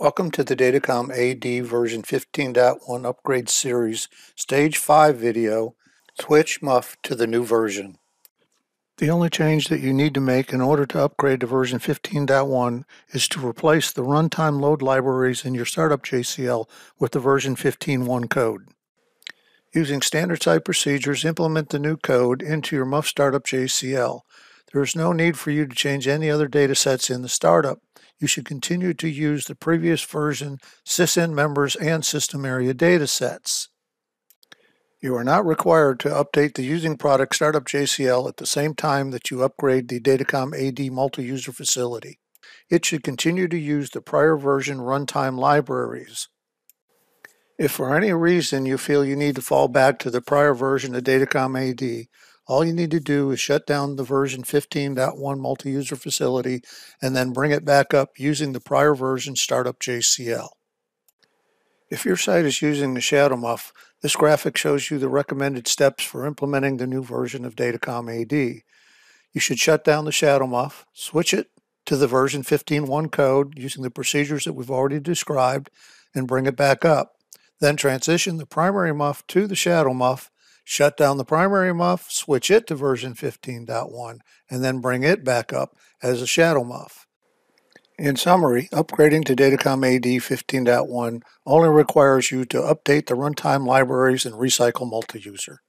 Welcome to the Datacom AD version 15.1 upgrade series stage 5 video switch muff to the new version. The only change that you need to make in order to upgrade to version 15.1 is to replace the runtime load libraries in your startup JCL with the version 15.1 code. Using standard type procedures, implement the new code into your muff startup JCL. There is no need for you to change any other datasets in the startup you should continue to use the previous version sysin members and system area data sets. You are not required to update the using product startup JCL at the same time that you upgrade the Datacom AD multi-user facility. It should continue to use the prior version runtime libraries. If for any reason you feel you need to fall back to the prior version of Datacom AD, all you need to do is shut down the version 15.1 multi user facility and then bring it back up using the prior version startup JCL. If your site is using the Shadow Muff, this graphic shows you the recommended steps for implementing the new version of Datacom AD. You should shut down the Shadow Muff, switch it to the version 15.1 code using the procedures that we've already described, and bring it back up. Then transition the primary muff to the shadow muff shut down the primary muff, switch it to version 15.1, and then bring it back up as a shadow muff. In summary, upgrading to Datacom AD 15.1 only requires you to update the runtime libraries and recycle multi-user.